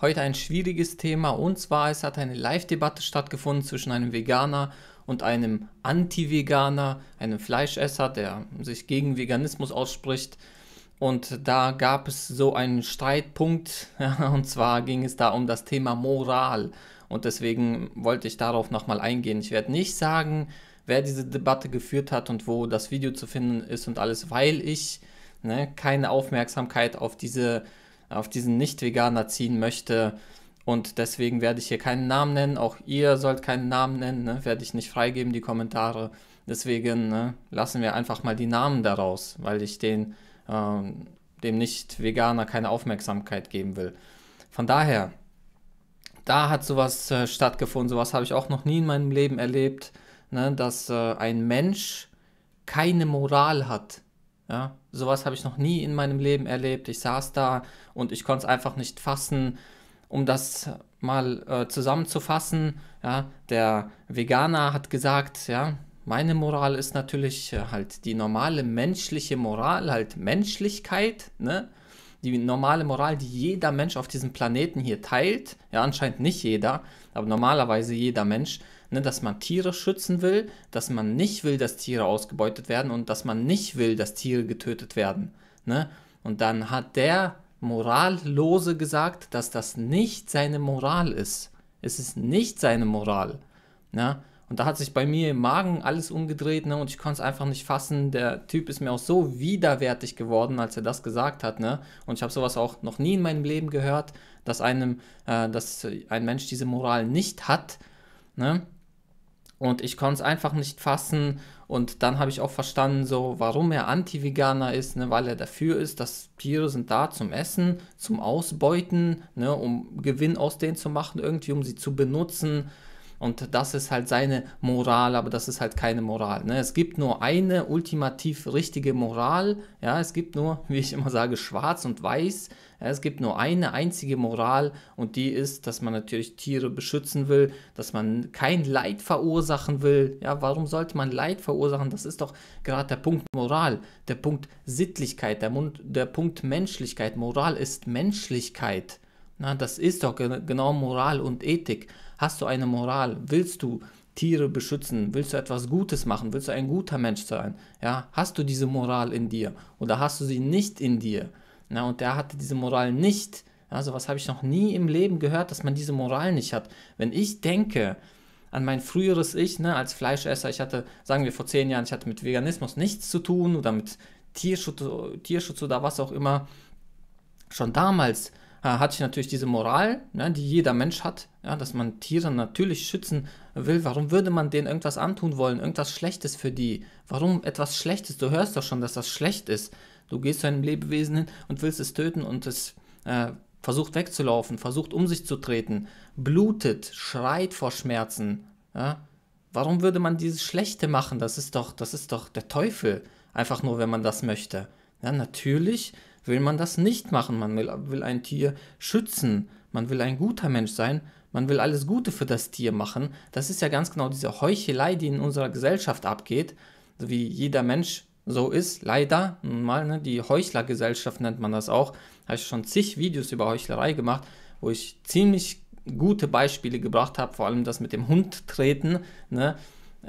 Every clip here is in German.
Heute ein schwieriges Thema und zwar es hat eine Live-Debatte stattgefunden zwischen einem Veganer und einem Anti-Veganer, einem Fleischesser, der sich gegen Veganismus ausspricht. Und da gab es so einen Streitpunkt ja, und zwar ging es da um das Thema Moral und deswegen wollte ich darauf nochmal eingehen. Ich werde nicht sagen, wer diese Debatte geführt hat und wo das Video zu finden ist und alles, weil ich ne, keine Aufmerksamkeit auf diese auf diesen Nicht-Veganer ziehen möchte. Und deswegen werde ich hier keinen Namen nennen. Auch ihr sollt keinen Namen nennen. Ne? Werde ich nicht freigeben, die Kommentare. Deswegen ne, lassen wir einfach mal die Namen daraus, weil ich den, ähm, dem Nicht-Veganer keine Aufmerksamkeit geben will. Von daher, da hat sowas äh, stattgefunden. Sowas habe ich auch noch nie in meinem Leben erlebt, ne? dass äh, ein Mensch keine Moral hat. Ja? Sowas habe ich noch nie in meinem Leben erlebt. Ich saß da und ich konnte es einfach nicht fassen. Um das mal äh, zusammenzufassen, ja, der Veganer hat gesagt, ja, meine Moral ist natürlich äh, halt die normale menschliche Moral, halt Menschlichkeit, ne? Die normale Moral, die jeder Mensch auf diesem Planeten hier teilt, ja, anscheinend nicht jeder, aber normalerweise jeder Mensch, ne, dass man Tiere schützen will, dass man nicht will, dass Tiere ausgebeutet werden und dass man nicht will, dass Tiere getötet werden. Ne? Und dann hat der Morallose gesagt, dass das nicht seine Moral ist. Es ist nicht seine Moral. Ne? Und da hat sich bei mir im Magen alles umgedreht ne? und ich konnte es einfach nicht fassen. Der Typ ist mir auch so widerwärtig geworden, als er das gesagt hat. Ne? Und ich habe sowas auch noch nie in meinem Leben gehört dass, einem, äh, dass ein Mensch diese Moral nicht hat. Ne? Und ich konnte es einfach nicht fassen. Und dann habe ich auch verstanden, so, warum er Anti-Veganer ist, ne? weil er dafür ist, dass Tiere sind da zum Essen, zum Ausbeuten, ne? um Gewinn aus denen zu machen, irgendwie, um sie zu benutzen. Und das ist halt seine Moral, aber das ist halt keine Moral. Ne? Es gibt nur eine ultimativ richtige Moral. Ja, es gibt nur, wie ich immer sage, schwarz und weiß. Ja, es gibt nur eine einzige Moral und die ist, dass man natürlich Tiere beschützen will, dass man kein Leid verursachen will. Ja, warum sollte man Leid verursachen? Das ist doch gerade der Punkt Moral, der Punkt Sittlichkeit, der, Mund, der Punkt Menschlichkeit. Moral ist Menschlichkeit. Na, das ist doch genau Moral und Ethik. Hast du eine Moral? Willst du Tiere beschützen? Willst du etwas Gutes machen? Willst du ein guter Mensch sein? Ja, hast du diese Moral in dir oder hast du sie nicht in dir? Na, und der hatte diese Moral nicht. Also, was habe ich noch nie im Leben gehört, dass man diese Moral nicht hat? Wenn ich denke an mein früheres Ich, ne, als Fleischesser, ich hatte, sagen wir vor zehn Jahren, ich hatte mit Veganismus nichts zu tun oder mit Tierschutz, Tierschutz oder was auch immer. Schon damals äh, hatte ich natürlich diese Moral, ne, die jeder Mensch hat, ja, dass man Tiere natürlich schützen will. Warum würde man denen irgendwas antun wollen, irgendwas Schlechtes für die? Warum etwas Schlechtes? Du hörst doch schon, dass das schlecht ist. Du gehst zu einem Lebewesen hin und willst es töten und es äh, versucht wegzulaufen, versucht um sich zu treten, blutet, schreit vor Schmerzen. Ja? Warum würde man dieses Schlechte machen? Das ist doch, das ist doch der Teufel. Einfach nur, wenn man das möchte. Ja, natürlich will man das nicht machen. Man will, will ein Tier schützen, man will ein guter Mensch sein, man will alles Gute für das Tier machen. Das ist ja ganz genau diese Heuchelei, die in unserer Gesellschaft abgeht, wie jeder Mensch so ist, leider. Nun Mal, ne, die Heuchlergesellschaft nennt man das auch. Da habe ich schon zig Videos über Heuchlerei gemacht, wo ich ziemlich gute Beispiele gebracht habe, vor allem das mit dem Hund treten, ne?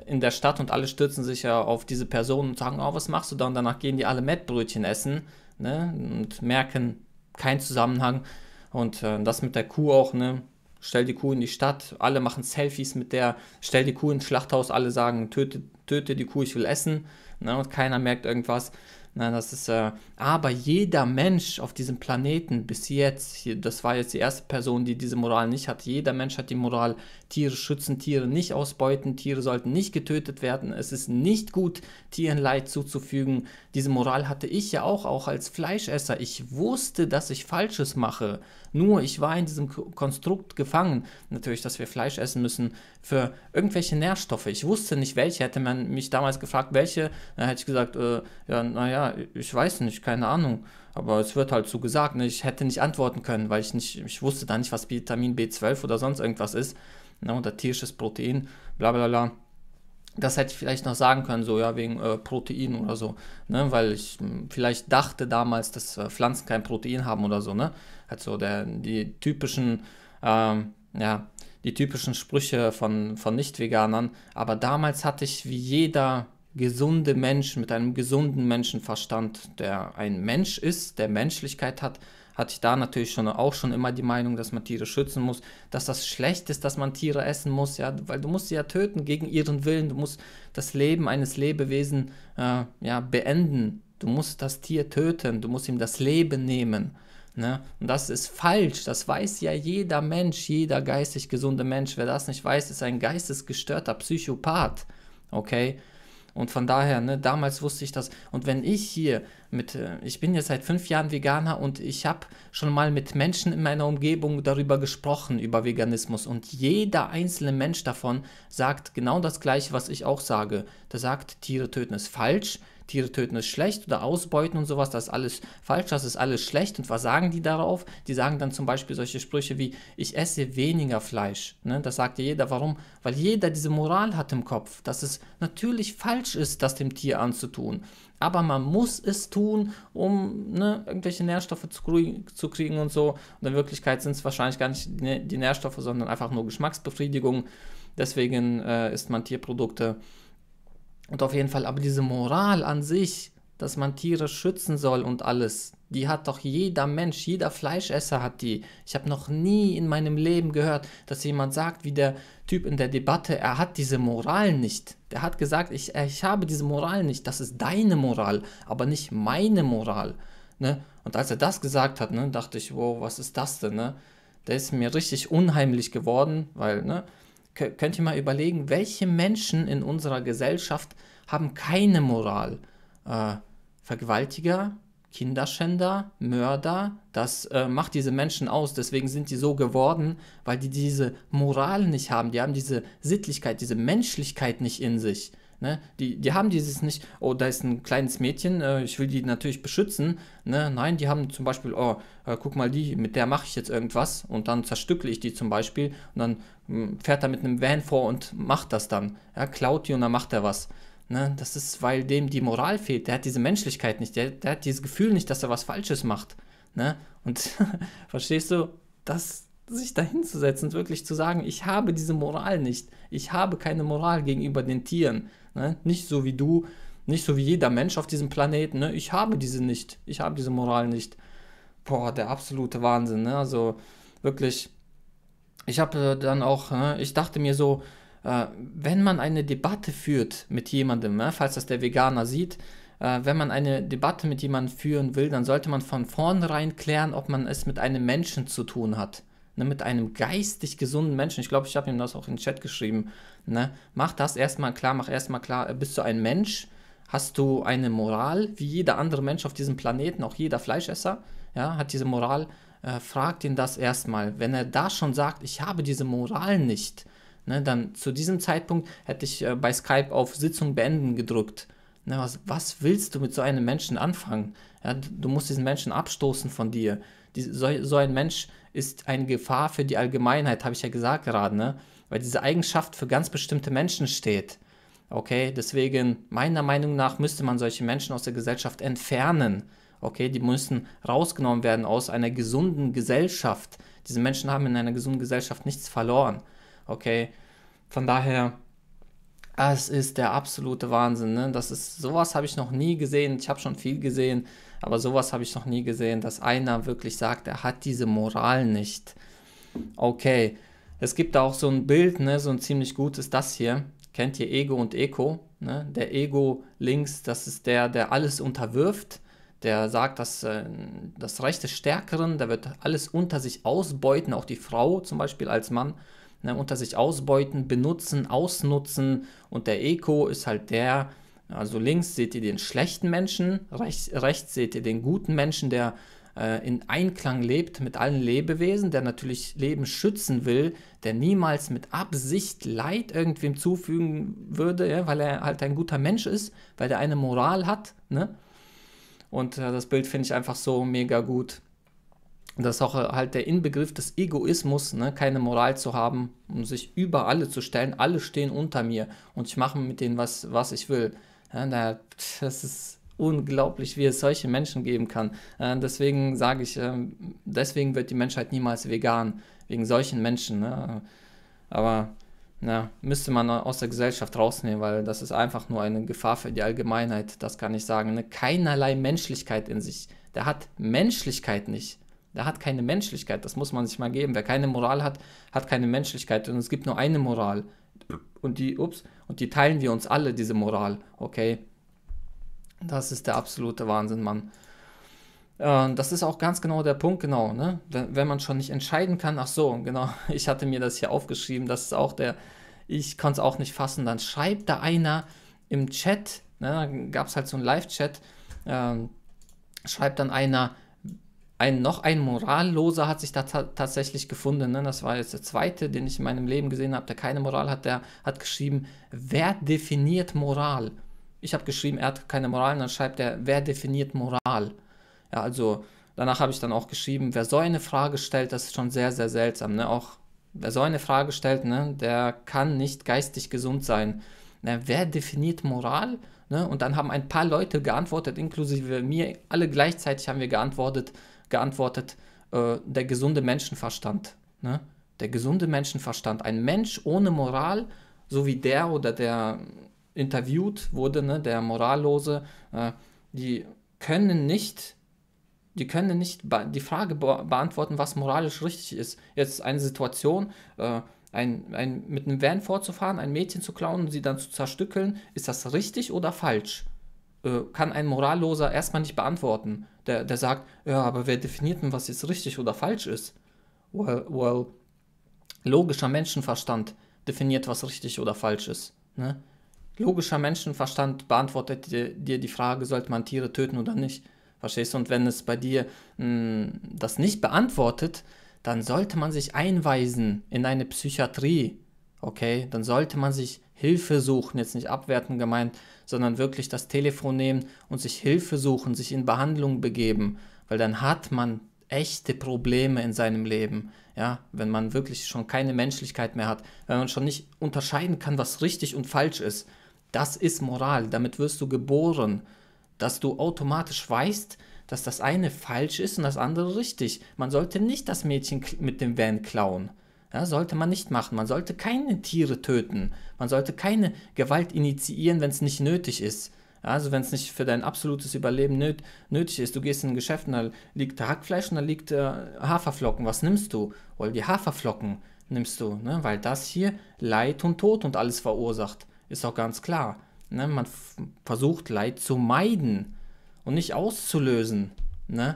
in der Stadt und alle stürzen sich ja auf diese Person und sagen, oh, was machst du da? Und danach gehen die alle Mettbrötchen essen ne? und merken keinen Zusammenhang. Und äh, das mit der Kuh auch, ne? Stell die Kuh in die Stadt, alle machen Selfies mit der, stell die Kuh ins Schlachthaus, alle sagen, töte, töte die Kuh, ich will essen. Ne? Und keiner merkt irgendwas. Ne, das ist, äh, aber jeder Mensch auf diesem Planeten bis jetzt, hier, das war jetzt die erste Person, die diese Moral nicht hat, jeder Mensch hat die Moral, Tiere schützen, Tiere nicht ausbeuten, Tiere sollten nicht getötet werden, es ist nicht gut, Tieren Leid zuzufügen. Diese Moral hatte ich ja auch, auch als Fleischesser. Ich wusste, dass ich Falsches mache. Nur ich war in diesem Konstrukt gefangen. Natürlich, dass wir Fleisch essen müssen für irgendwelche Nährstoffe. Ich wusste nicht welche. Hätte man mich damals gefragt, welche, dann hätte ich gesagt, äh, ja, naja, ich weiß nicht, keine Ahnung. Aber es wird halt so gesagt. Ne? Ich hätte nicht antworten können, weil ich nicht, ich wusste da nicht, was Vitamin B12 oder sonst irgendwas ist. Ne? Oder tierisches Protein, bla bla bla das hätte ich vielleicht noch sagen können, so ja, wegen äh, Protein oder so, ne? weil ich mh, hm, vielleicht dachte damals, dass äh, Pflanzen kein Protein haben oder so, ne? Also der, die typischen, ähm, ja, die typischen Sprüche von, von Nicht-Veganern, aber damals hatte ich wie jeder gesunde Mensch mit einem gesunden Menschenverstand, der ein Mensch ist, der Menschlichkeit hat, hatte ich da natürlich schon auch schon immer die Meinung, dass man Tiere schützen muss, dass das schlecht ist, dass man Tiere essen muss, ja, weil du musst sie ja töten gegen ihren Willen, du musst das Leben eines Lebewesen äh, ja, beenden, du musst das Tier töten, du musst ihm das Leben nehmen. Ne? Und das ist falsch, das weiß ja jeder Mensch, jeder geistig gesunde Mensch. Wer das nicht weiß, ist ein geistesgestörter Psychopath. Okay? Und von daher, ne, damals wusste ich das. Und wenn ich hier mit, äh, ich bin ja seit fünf Jahren Veganer und ich habe schon mal mit Menschen in meiner Umgebung darüber gesprochen, über Veganismus. Und jeder einzelne Mensch davon sagt genau das Gleiche, was ich auch sage. Der sagt, Tiere töten ist falsch, Tiere töten ist schlecht oder ausbeuten und sowas, das ist alles falsch, das ist alles schlecht. Und was sagen die darauf? Die sagen dann zum Beispiel solche Sprüche wie, ich esse weniger Fleisch. Ne? Das sagt ja jeder. Warum? Weil jeder diese Moral hat im Kopf, dass es natürlich falsch ist, das dem Tier anzutun aber man muss es tun, um ne, irgendwelche Nährstoffe zu, zu, kriegen und so. Und in Wirklichkeit sind es wahrscheinlich gar nicht die Nährstoffe, sondern einfach nur Geschmacksbefriedigung. Deswegen äh, isst man Tierprodukte. Und auf jeden Fall, aber diese Moral an sich, dass man Tiere schützen soll und alles. Die hat doch jeder Mensch, jeder Fleischesser hat die. Ich habe noch nie in meinem Leben gehört, dass jemand sagt, wie der Typ in der Debatte, er hat diese Moral nicht. Der hat gesagt, ich, äh, ich habe diese Moral nicht. Das ist deine Moral, aber nicht meine Moral. Ne? Und als er das gesagt hat, ne, dachte ich, wow, was ist das denn? Ne? Der ist mir richtig unheimlich geworden, weil, ne? Könnt ihr mal überlegen, welche Menschen in unserer Gesellschaft haben keine Moral? Äh, Vergewaltiger, Kinderschänder, Mörder, das äh, macht diese Menschen aus. Deswegen sind die so geworden, weil die diese Moral nicht haben. Die haben diese Sittlichkeit, diese Menschlichkeit nicht in sich. Ne? Die, die haben dieses nicht, oh, da ist ein kleines Mädchen, äh, ich will die natürlich beschützen. Ne? Nein, die haben zum Beispiel, oh, äh, guck mal, die, mit der mache ich jetzt irgendwas und dann zerstückle ich die zum Beispiel und dann mh, hm, fährt er mit einem Van vor und macht das dann. Ja, klaut die und dann macht er was. Ne? Das ist, weil dem die Moral fehlt. Der hat diese Menschlichkeit nicht. Der, der hat dieses Gefühl nicht, dass er was Falsches macht. Ne? Und verstehst du, das sich dahinzusetzen und wirklich zu sagen, ich habe diese Moral nicht. Ich habe keine Moral gegenüber den Tieren. Ne? Nicht so wie du, nicht so wie jeder Mensch auf diesem Planeten. Ne? Ich habe diese nicht. Ich habe diese Moral nicht. Boah, der absolute Wahnsinn. Ne? Also wirklich, ich habe äh, dann auch, ne? ich dachte mir so, äh, wenn man eine Debatte führt mit jemandem, ne, falls das der Veganer sieht, äh, wenn man eine Debatte mit jemandem führen will, dann sollte man von vornherein klären, ob man es mit einem Menschen zu tun hat. Ne, mit einem geistig gesunden Menschen. Ich glaube, ich habe ihm das auch in den Chat geschrieben. Ne? Mach das erstmal klar, mach erstmal klar, äh, bist du ein Mensch? Hast du eine Moral, wie jeder andere Mensch auf diesem Planeten, auch jeder Fleischesser, ja, hat diese Moral. Äh, fragt ihn das erstmal. Wenn er da schon sagt, ich habe diese Moral nicht, Ne, dann zu diesem Zeitpunkt hätte ich äh, bei Skype auf Sitzung beenden gedrückt. Ne, was, was, willst du mit so einem Menschen anfangen? Ja, du musst diesen Menschen abstoßen von dir. Die, so, so, ein Mensch ist eine Gefahr für die Allgemeinheit, habe ich ja gesagt gerade, ne? weil diese Eigenschaft für ganz bestimmte Menschen steht. Okay, deswegen, meiner Meinung nach, müsste man solche Menschen aus der Gesellschaft entfernen. Okay, die müssen rausgenommen werden aus einer gesunden Gesellschaft. Diese Menschen haben in einer gesunden Gesellschaft nichts verloren. Okay, von daher, es ist der absolute Wahnsinn. Ne? Das ist, sowas habe ich noch nie gesehen. Ich habe schon viel gesehen, aber sowas habe ich noch nie gesehen, dass einer wirklich sagt, er hat diese Moral nicht. Okay, es gibt da auch so ein Bild, ne? so ein ziemlich gutes das hier. Kennt ihr Ego und Eko? Ne? Der Ego links, das ist der, der alles unterwirft der sagt, dass äh, das Recht des Stärkeren, der wird alles unter sich ausbeuten, auch die Frau zum Beispiel als Mann ne, unter sich ausbeuten, benutzen, ausnutzen. Und der Eco ist halt der, also links seht ihr den schlechten Menschen, rechts, rechts seht ihr den guten Menschen, der äh, in Einklang lebt mit allen Lebewesen, der natürlich Leben schützen will, der niemals mit Absicht Leid irgendwem zufügen würde, ja, weil er halt ein guter Mensch ist, weil er eine Moral hat. Ne? Und äh, das Bild finde ich einfach so mega gut das ist auch halt der Inbegriff des Egoismus, ne? keine Moral zu haben, um sich über alle zu stellen. Alle stehen unter mir und ich mache mit denen was, was ich will. Ja, na, das ist unglaublich, wie es solche Menschen geben kann. Äh, deswegen sage ich, äh, deswegen wird die Menschheit niemals vegan, wegen solchen Menschen. Ne? Aber na, müsste man aus der Gesellschaft rausnehmen, weil das ist einfach nur eine Gefahr für die Allgemeinheit. Das kann ich sagen. Ne? Keinerlei Menschlichkeit in sich. Der hat Menschlichkeit nicht der hat keine Menschlichkeit. Das muss man sich mal geben. Wer keine Moral hat, hat keine Menschlichkeit. Und es gibt nur eine Moral. Und die, ups, und die teilen wir uns alle, diese Moral. Okay. Das ist der absolute Wahnsinn, Mann. Ähm, das ist auch ganz genau der Punkt, genau, ne? Wenn, man schon nicht entscheiden kann, ach so, genau, ich hatte mir das hier aufgeschrieben, das ist auch der, ich konnte es auch nicht fassen, dann schreibt da einer im Chat, ne, da gab es halt so einen Live-Chat, äh, schreibt dann einer, ein, noch ein Moralloser hat sich da ta tatsächlich gefunden. Ne? Das war jetzt der zweite, den ich in meinem Leben gesehen habe, der keine Moral hat. Der hat geschrieben, wer definiert Moral? Ich habe geschrieben, er hat keine Moral. Und dann schreibt er, wer definiert Moral? Ja, also danach habe ich dann auch geschrieben, wer so eine Frage stellt, das ist schon sehr, sehr seltsam. Ne? Auch wer so eine Frage stellt, ne, der kann nicht geistig gesund sein. Ne? Wer definiert Moral? Ne? Und dann haben ein paar Leute geantwortet, inklusive mir. Alle gleichzeitig haben wir geantwortet, geantwortet, äh, der gesunde Menschenverstand. Ne? Der gesunde Menschenverstand. Ein Mensch ohne Moral, so wie der oder der interviewt wurde, ne, der Morallose, äh, die können nicht die können nicht die Frage beantworten, was moralisch richtig ist. Jetzt eine Situation, äh, ein, ein, mit einem Van vorzufahren, ein Mädchen zu klauen und sie dann zu zerstückeln, ist das richtig oder falsch? Äh, kann ein Moralloser erstmal nicht beantworten der, der sagt, ja, aber wer definiert denn, was jetzt richtig oder falsch ist? Well, well logischer Menschenverstand definiert, was richtig oder falsch ist. Ne? Logischer Menschenverstand beantwortet dir, dir die Frage, sollte man Tiere töten oder nicht. Verstehst du? Und wenn es bei dir mh, hm, das nicht beantwortet, dann sollte man sich einweisen in eine Psychiatrie okay, dann sollte man sich Hilfe suchen, jetzt nicht abwerten gemeint, sondern wirklich das Telefon nehmen und sich Hilfe suchen, sich in Behandlung begeben, weil dann hat man echte Probleme in seinem Leben, ja, wenn man wirklich schon keine Menschlichkeit mehr hat, wenn man schon nicht unterscheiden kann, was richtig und falsch ist. Das ist Moral, damit wirst du geboren, dass du automatisch weißt, dass das eine falsch ist und das andere richtig. Man sollte nicht das Mädchen mit dem Van klauen. Ja, sollte man nicht machen. Man sollte keine Tiere töten. Man sollte keine Gewalt initiieren, wenn es nicht nötig ist. Ja, also wenn es nicht für dein absolutes Überleben nöt nötig ist. Du gehst in ein Geschäft und da liegt Hackfleisch und da liegt äh, Haferflocken. Was nimmst du? Weil die Haferflocken nimmst du, ne? weil das hier Leid und Tod und alles verursacht. Ist auch ganz klar. Ne? Man versucht Leid zu meiden und nicht auszulösen. Ne?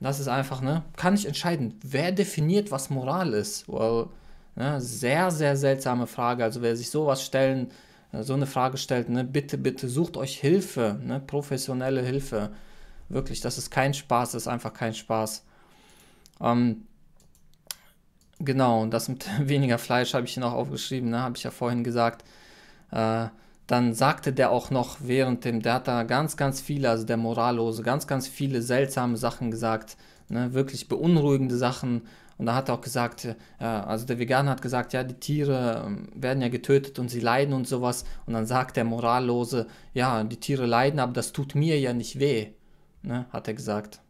Das ist einfach, ne? Kann ich entscheiden. Wer definiert, was Moral ist? Well, ne? Sehr, sehr seltsame Frage. Also wer sich sowas stellen, äh, so eine Frage stellt, ne? bitte, bitte sucht euch Hilfe, ne? professionelle Hilfe. Wirklich, das ist kein Spaß, das ist einfach kein Spaß. Ähm, genau, und das mit weniger Fleisch habe ich hier noch aufgeschrieben, ne? habe ich ja vorhin gesagt. Äh, dann sagte der auch noch während dem, der hat da ganz, ganz viele, also der Morallose, ganz, ganz viele seltsame Sachen gesagt, ne, wirklich beunruhigende Sachen. Und da hat er auch gesagt, äh, also der Veganer hat gesagt, ja, die Tiere ähm, werden ja getötet und sie leiden und sowas. Und dann sagt der Morallose, ja, die Tiere leiden, aber das tut mir ja nicht weh, ne, hat er gesagt.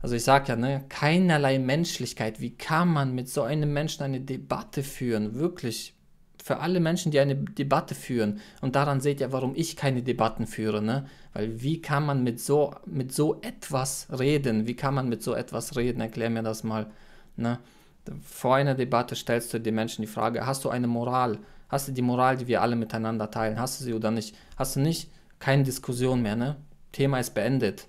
Also ich sage ja, ne, keinerlei Menschlichkeit. Wie kann man mit so einem Menschen eine Debatte führen? Wirklich für alle Menschen, die eine Debatte führen. Und daran seht ihr, warum ich keine Debatten führe. Ne? Weil wie kann man mit so, mit so etwas reden? Wie kann man mit so etwas reden? Erklär mir das mal. Ne? Vor einer Debatte stellst du den Menschen die Frage, hast du eine Moral? Hast du die Moral, die wir alle miteinander teilen? Hast du sie oder nicht? Hast du nicht? Keine Diskussion mehr. Ne? Thema ist beendet.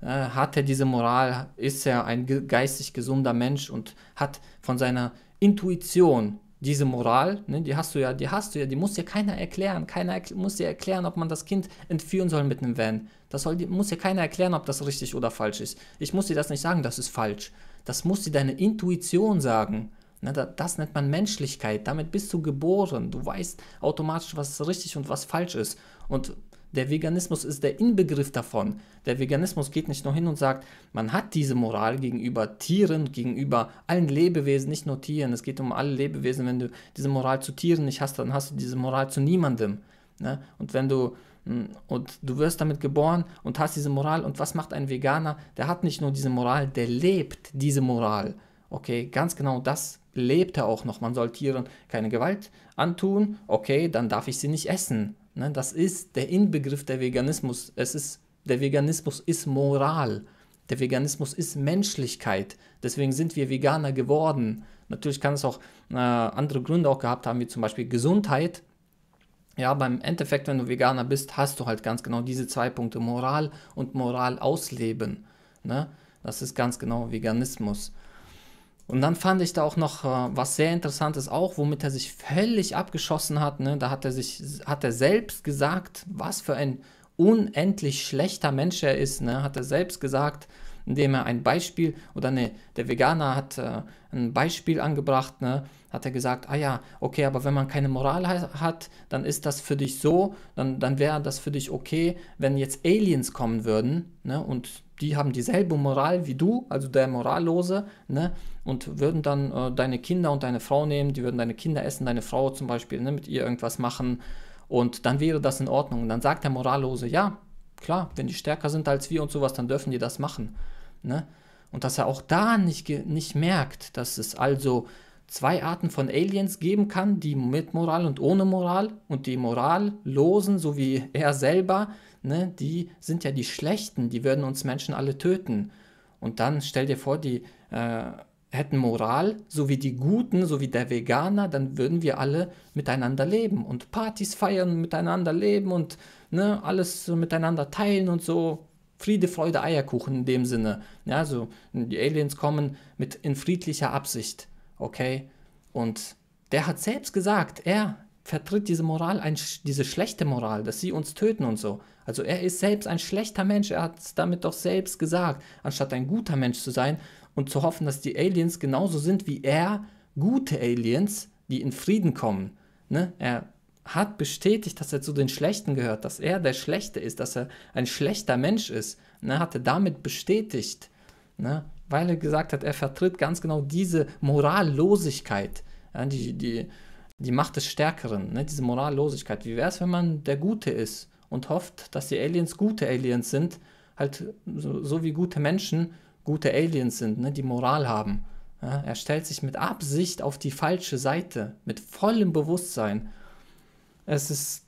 Äh, hat er diese Moral? Ist er ein geistig gesunder Mensch und hat von seiner Intuition diese Moral, ne, die hast du ja, die hast du ja, die muss dir keiner erklären. Keiner erkl muss dir erklären, ob man das Kind entführen soll mit einem Van. Das soll, muss dir keiner erklären, ob das richtig oder falsch ist. Ich muss dir das nicht sagen, das ist falsch. Das muss dir deine Intuition sagen. Ne, da, das nennt man Menschlichkeit. Damit bist du geboren. Du weißt automatisch, was richtig und was falsch ist. Und der Veganismus ist der Inbegriff davon. Der Veganismus geht nicht nur hin und sagt, man hat diese Moral gegenüber Tieren, gegenüber allen Lebewesen, nicht nur Tieren. Es geht um alle Lebewesen. Wenn du diese Moral zu Tieren nicht hast, dann hast du diese Moral zu niemandem. Ne? Und wenn du hm, und du wirst damit geboren und hast diese Moral. Und was macht ein Veganer? Der hat nicht nur diese Moral, der lebt diese Moral. Okay, ganz genau das lebt er auch noch. Man soll Tieren keine Gewalt antun. Okay, dann darf ich sie nicht essen. Ne? Das ist der Inbegriff der Veganismus. Es ist, der Veganismus ist Moral. Der Veganismus ist Menschlichkeit. Deswegen sind wir Veganer geworden. Natürlich kann es auch äh, andere Gründe auch gehabt haben, wie zum Beispiel Gesundheit. Ja, beim Endeffekt, wenn du Veganer bist, hast du halt ganz genau diese zwei Punkte, Moral und Moral ausleben. Ne? Das ist ganz genau Veganismus. Und dann fand ich da auch noch äh, was sehr Interessantes auch, womit er sich völlig abgeschossen hat. Ne? Da hat er sich, hat er selbst gesagt, was für ein unendlich schlechter Mensch er ist. Ne? Hat er selbst gesagt, indem er ein Beispiel oder ne, der Veganer hat äh, ein Beispiel angebracht, ne, hat er gesagt, ah ja, okay, aber wenn man keine Moral hat, dann ist das für dich so, dann, dann wäre das für dich okay, wenn jetzt Aliens kommen würden, ne, und die haben dieselbe Moral wie du, also der Morallose, ne, und würden dann äh, deine Kinder und deine Frau nehmen, die würden deine Kinder essen, deine Frau zum Beispiel, ne, mit ihr irgendwas machen, und dann wäre das in Ordnung. Und dann sagt der Morallose, ja, klar, wenn die stärker sind als wir und sowas, dann dürfen die das machen. Ne? Und dass er auch da nicht, nicht merkt, dass es also zwei Arten von Aliens geben kann, die mit Moral und ohne Moral und die Morallosen, so wie er selber, ne, die sind ja die Schlechten, die würden uns Menschen alle töten. Und dann stell dir vor, die äh, hätten Moral, so wie die Guten, so wie der Veganer, dann würden wir alle miteinander leben und Partys feiern, miteinander leben und ne, alles miteinander teilen und so. Friede, Freude, Eierkuchen in dem Sinne. Ja, also die Aliens kommen mit in friedlicher Absicht, okay? Und der hat selbst gesagt, er vertritt diese Moral, ein, diese schlechte Moral, dass sie uns töten und so. Also er ist selbst ein schlechter Mensch, er hat es damit doch selbst gesagt, anstatt ein guter Mensch zu sein und zu hoffen, dass die Aliens genauso sind wie er, gute Aliens, die in Frieden kommen. Ne? Er hat bestätigt, dass er zu den Schlechten gehört, dass er der Schlechte ist, dass er ein schlechter Mensch ist. Ne? Hat er damit bestätigt, ne? weil er gesagt hat, er vertritt ganz genau diese Morallosigkeit, ja, die, die, die Macht des Stärkeren, ne? diese Morallosigkeit. Wie wäre es, wenn man der Gute ist und hofft, dass die Aliens gute Aliens sind, halt so, so wie gute Menschen gute Aliens sind, ne? die Moral haben. Ja? Er stellt sich mit Absicht auf die falsche Seite, mit vollem Bewusstsein es ist,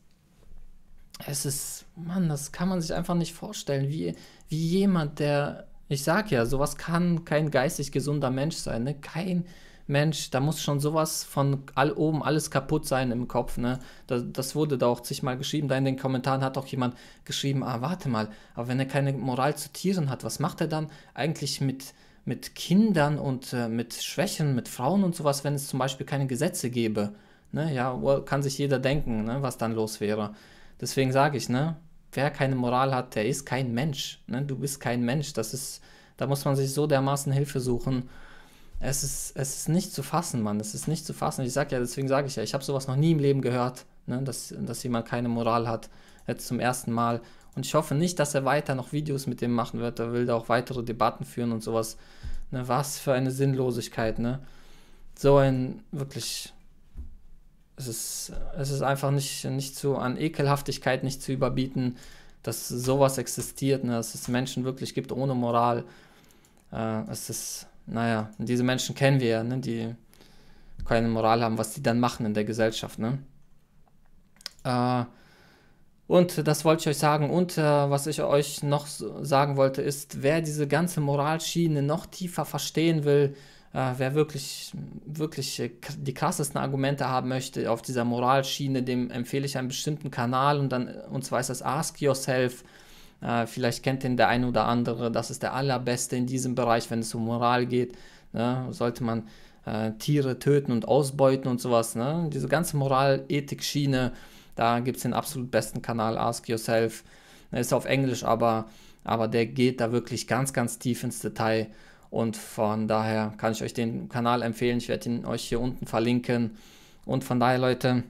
es ist, Mann, das kann man sich einfach nicht vorstellen, wie, wie jemand, der, ich sag ja, sowas kann kein geistig gesunder Mensch sein, ne? Kein Mensch, da muss schon sowas von all oben alles kaputt sein im Kopf, ne? Das, das wurde da auch zigmal geschrieben. Da in den Kommentaren hat auch jemand geschrieben, ah, warte mal, aber wenn er keine Moral zu Tieren hat, was macht er dann eigentlich mit, mit Kindern und äh, mit Schwächen, mit Frauen und sowas, wenn es zum Beispiel keine Gesetze gäbe? Ne? Ja, kann sich jeder denken, ne? was dann los wäre. Deswegen sage ich, ne, wer keine Moral hat, der ist kein Mensch. Ne? Du bist kein Mensch. Das ist, da muss man sich so dermaßen Hilfe suchen. Es ist, es ist nicht zu fassen, Mann. Es ist nicht zu fassen. Ich sage ja, deswegen sage ich ja, ich habe sowas noch nie im Leben gehört, ne? dass, dass jemand keine Moral hat. Jetzt zum ersten Mal. Und ich hoffe nicht, dass er weiter noch Videos mit dem machen wird. Er will da auch weitere Debatten führen und sowas. Ne, was für eine Sinnlosigkeit, ne? So ein wirklich es ist, es ist einfach nicht, nicht zu, an Ekelhaftigkeit nicht zu überbieten, dass sowas existiert, ne? dass es Menschen wirklich gibt ohne Moral. Äh, es ist, naja, diese Menschen kennen wir ja, ne? die keine Moral haben, was die dann machen in der Gesellschaft. Ne? Äh, und das wollte ich euch sagen. Und äh, was ich euch noch sagen wollte, ist, wer diese ganze Moralschiene noch tiefer verstehen will, äh, wer wirklich, wirklich äh, die krassesten Argumente haben möchte auf dieser Moralschiene, dem empfehle ich einen bestimmten Kanal und dann, äh, und zwar ist das Ask Yourself. Äh, vielleicht kennt den der eine oder andere, das ist der allerbeste in diesem Bereich, wenn es um Moral geht. Ne? Sollte man äh, Tiere töten und ausbeuten und sowas. Ne? Diese ganze Moral-Ethik-Schiene, da gibt es den absolut besten Kanal, Ask Yourself. Ist auf Englisch, aber, aber der geht da wirklich ganz, ganz tief ins Detail. Und von daher kann ich euch den Kanal empfehlen. Ich werde ihn euch hier unten verlinken. Und von daher, Leute,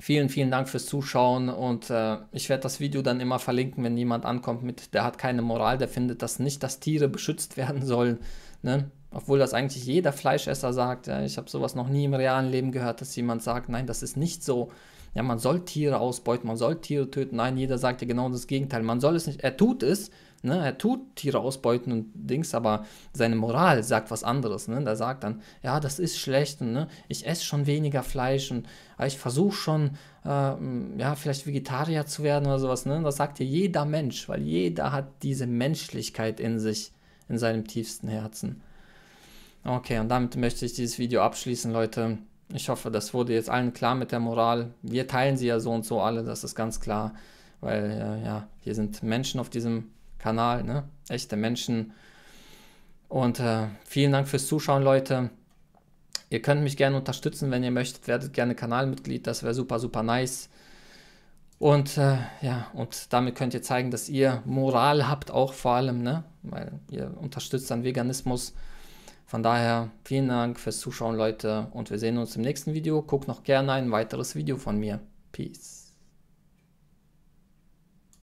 vielen, vielen Dank fürs Zuschauen. Und äh, ich werde das Video dann immer verlinken, wenn jemand ankommt mit, der hat keine Moral, der findet das nicht, dass Tiere beschützt werden sollen. Ne? Obwohl das eigentlich jeder Fleischesser sagt. Ja, ich habe sowas noch nie im realen Leben gehört, dass jemand sagt, nein, das ist nicht so ja, man soll Tiere ausbeuten, man soll Tiere töten. Nein, jeder sagt ja genau das Gegenteil. Man soll es nicht, er tut es, Ne? Er tut Tiere ausbeuten und Dings, aber seine Moral sagt was anderes. Ne? Da sagt dann, ja, das ist schlecht und ne? ich esse schon weniger Fleisch und ah, ich versuche schon, äh, ja, vielleicht Vegetarier zu werden oder sowas. Ne? Das sagt ja jeder Mensch, weil jeder hat diese Menschlichkeit in sich, in seinem tiefsten Herzen. Okay, und damit möchte ich dieses Video abschließen, Leute. Ich hoffe, das wurde jetzt allen klar mit der Moral. Wir teilen sie ja so und so alle, das ist ganz klar, weil äh, ja, wir sind Menschen auf diesem Kanal, ne? Echte Menschen. Und äh, vielen Dank fürs Zuschauen, Leute. Ihr könnt mich gerne unterstützen, wenn ihr möchtet. Werdet gerne Kanalmitglied, das wäre super, super nice. Und äh, ja, und damit könnt ihr zeigen, dass ihr Moral habt, auch vor allem, ne? Weil ihr unterstützt dann Veganismus. Von daher vielen Dank fürs Zuschauen, Leute, und wir sehen uns im nächsten Video. Guckt noch gerne ein weiteres Video von mir. Peace.